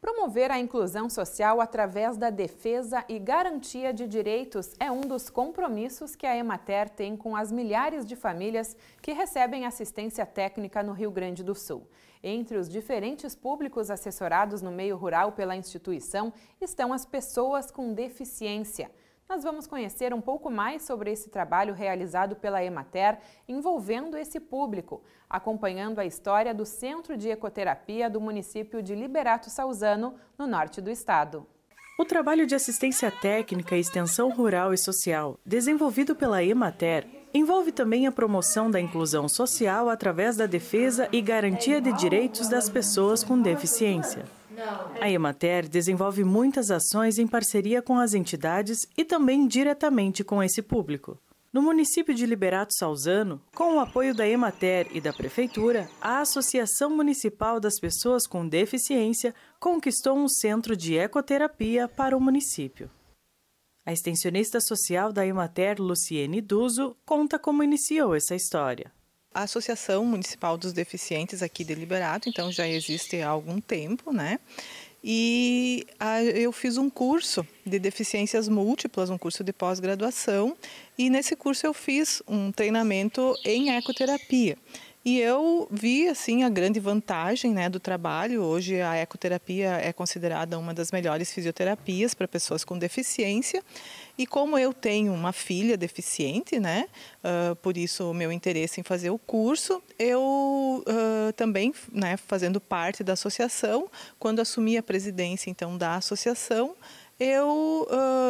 Promover a inclusão social através da defesa e garantia de direitos é um dos compromissos que a Emater tem com as milhares de famílias que recebem assistência técnica no Rio Grande do Sul. Entre os diferentes públicos assessorados no meio rural pela instituição estão as pessoas com deficiência nós vamos conhecer um pouco mais sobre esse trabalho realizado pela Emater envolvendo esse público, acompanhando a história do Centro de Ecoterapia do município de Liberato Salzano, no norte do estado. O trabalho de assistência técnica, extensão rural e social, desenvolvido pela Emater, envolve também a promoção da inclusão social através da defesa e garantia de direitos das pessoas com deficiência. A Emater desenvolve muitas ações em parceria com as entidades e também diretamente com esse público. No município de Liberato Salzano, com o apoio da Emater e da Prefeitura, a Associação Municipal das Pessoas com Deficiência conquistou um centro de ecoterapia para o município. A extensionista social da Emater, Luciene Duso, conta como iniciou essa história. A Associação Municipal dos Deficientes aqui de Liberato, então já existe há algum tempo, né? E ah, eu fiz um curso de deficiências múltiplas, um curso de pós-graduação, e nesse curso eu fiz um treinamento em ecoterapia. E eu vi assim a grande vantagem né, do trabalho. Hoje a ecoterapia é considerada uma das melhores fisioterapias para pessoas com deficiência. E como eu tenho uma filha deficiente, né, uh, por isso o meu interesse em fazer o curso, eu uh, também, né, fazendo parte da associação, quando assumi a presidência então da associação, eu,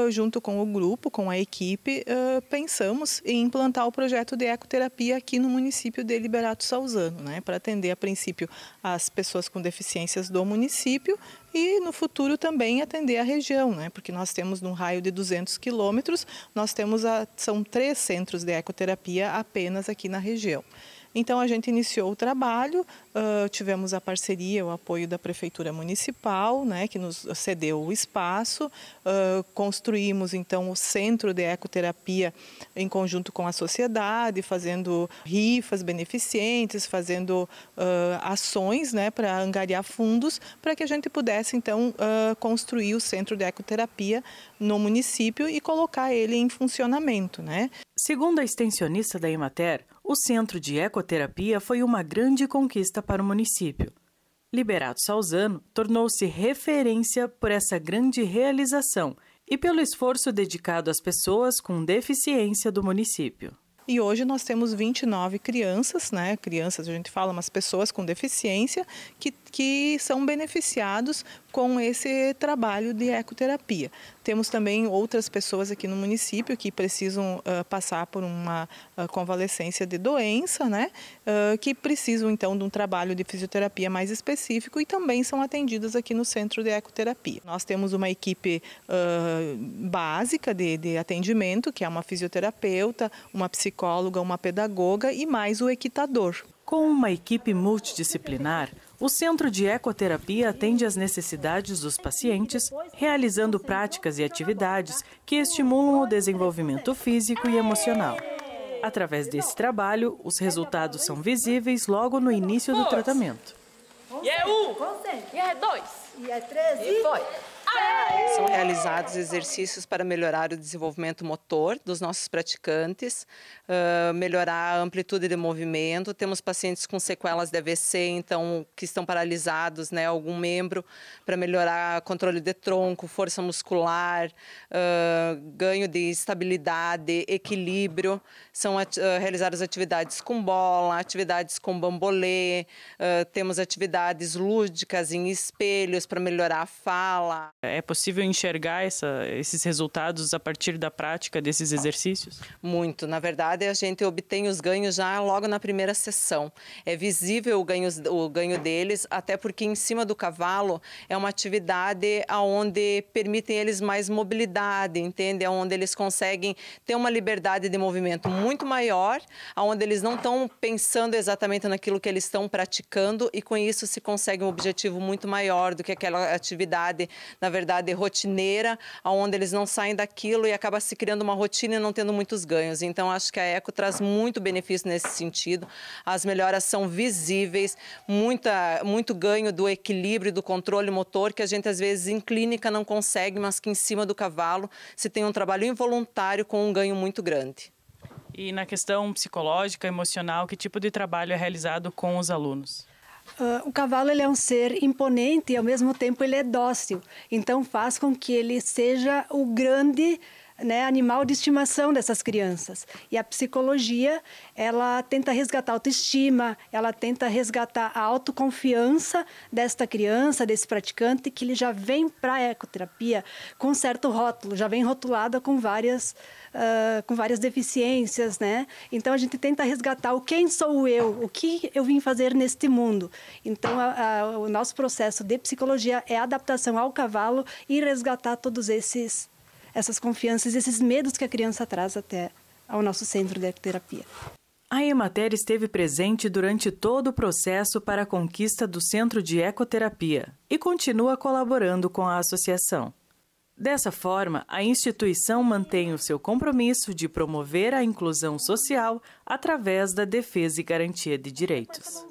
uh, junto com o grupo, com a equipe, uh, pensamos em implantar o projeto de ecoterapia aqui no município de Liberato Salzano, né, para atender a princípio as pessoas com deficiências do município e no futuro também atender a região, né, porque nós temos num raio de 200 quilômetros, nós temos a, são três centros de ecoterapia apenas aqui na região. Então a gente iniciou o trabalho, uh, tivemos a parceria, o apoio da Prefeitura Municipal, né, que nos cedeu o espaço, uh, construímos então o Centro de Ecoterapia em conjunto com a sociedade, fazendo rifas beneficentes, fazendo uh, ações né, para angariar fundos, para que a gente pudesse então construir o Centro de Ecoterapia no município e colocar ele em funcionamento. Né? Segundo a extensionista da Imater, o Centro de Ecoterapia foi uma grande conquista para o município. Liberato Salzano tornou-se referência por essa grande realização e pelo esforço dedicado às pessoas com deficiência do município. E hoje nós temos 29 crianças, né? Crianças, a gente fala, mas pessoas com deficiência que, que são beneficiados com esse trabalho de ecoterapia. Temos também outras pessoas aqui no município que precisam uh, passar por uma uh, convalescência de doença, né? Uh, que precisam então de um trabalho de fisioterapia mais específico e também são atendidas aqui no centro de ecoterapia. Nós temos uma equipe básica de, de atendimento, que é uma fisioterapeuta, uma psicóloga psicóloga, uma pedagoga e mais o equitador. Com uma equipe multidisciplinar, o Centro de Ecoterapia atende às necessidades dos pacientes, realizando práticas e atividades que estimulam o desenvolvimento físico e emocional. Através desse trabalho, os resultados são visíveis logo no início do tratamento. E é um, e é dois, e é três, e foi. São realizados exercícios para melhorar o desenvolvimento motor dos nossos praticantes, uh, melhorar a amplitude de movimento. Temos pacientes com sequelas de AVC, então, que estão paralisados, né, algum membro, para melhorar controle de tronco, força muscular, uh, ganho de estabilidade, equilíbrio. São at uh, realizadas atividades com bola, atividades com bambolê, temos atividades lúdicas em espelhos para melhorar a fala. É, é possível enxergar essa, esses resultados a partir da prática desses exercícios? Muito. Na verdade, a gente obtém os ganhos já logo na primeira sessão. É visível o ganho, o ganho deles, até porque em cima do cavalo é uma atividade onde permitem eles mais mobilidade, entende? Onde eles conseguem ter uma liberdade de movimento muito maior, onde eles não estão pensando exatamente naquilo que eles estão praticando e com isso se consegue um objetivo muito maior do que aquela atividade na na verdade, rotineira, onde eles não saem daquilo e acaba se criando uma rotina e não tendo muitos ganhos. Então, acho que a Eco traz muito benefício nesse sentido. As melhoras são visíveis, muita, muito ganho do equilíbrio, do controle motor, que a gente, às vezes, em clínica não consegue, mas que em cima do cavalo se tem um trabalho involuntário com um ganho muito grande. E na questão psicológica, emocional, que tipo de trabalho é realizado com os alunos? Uh, o cavalo ele é um ser imponente e ao mesmo tempo ele é dócil. Então faz com que ele seja o grande né, animal de estimação dessas crianças. E a psicologia, ela tenta resgatar a autoestima, ela tenta resgatar a autoconfiança desta criança, desse praticante, que ele já vem para a ecoterapia com certo rótulo, já vem rotulada com várias, uh, com várias deficiências, né? Então, a gente tenta resgatar o quem sou eu, o que eu vim fazer neste mundo. Então, a, a, o nosso processo de psicologia é adaptação ao cavalo e resgatar todos esses essas confianças e esses medos que a criança traz até ao nosso centro de terapia. A Emater esteve presente durante todo o processo para a conquista do Centro de Ecoterapia e continua colaborando com a associação. Dessa forma, a instituição mantém o seu compromisso de promover a inclusão social através da defesa e garantia de direitos.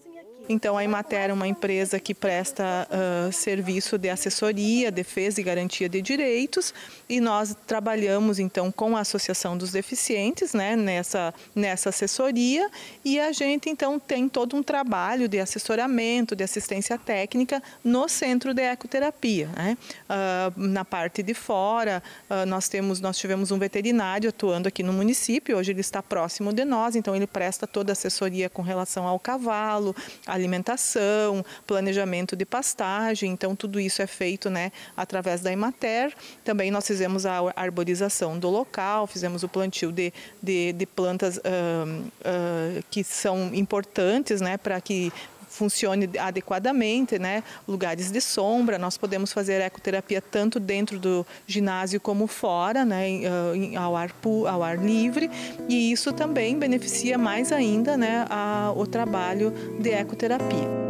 Então, a Imater é uma empresa que presta uh, serviço de assessoria, defesa e garantia de direitos e nós trabalhamos então com a Associação dos Deficientes né, nessa, nessa assessoria e a gente então tem todo um trabalho de assessoramento, de assistência técnica no centro de ecoterapia. Né? Uh, na parte de fora, uh, nós, temos, nós tivemos um veterinário atuando aqui no município, hoje ele está próximo de nós, então ele presta toda a assessoria com relação ao cavalo, a alimentação, planejamento de pastagem, então tudo isso é feito né, através da Imater. Também nós fizemos a arborização do local, fizemos o plantio de, de, de plantas uh, uh, que são importantes né, para que funcione adequadamente, né? Lugares de sombra, nós podemos fazer ecoterapia tanto dentro do ginásio como fora, né? Ah, ao ar ao ar livre, e isso também beneficia mais ainda, né? A, o trabalho de ecoterapia.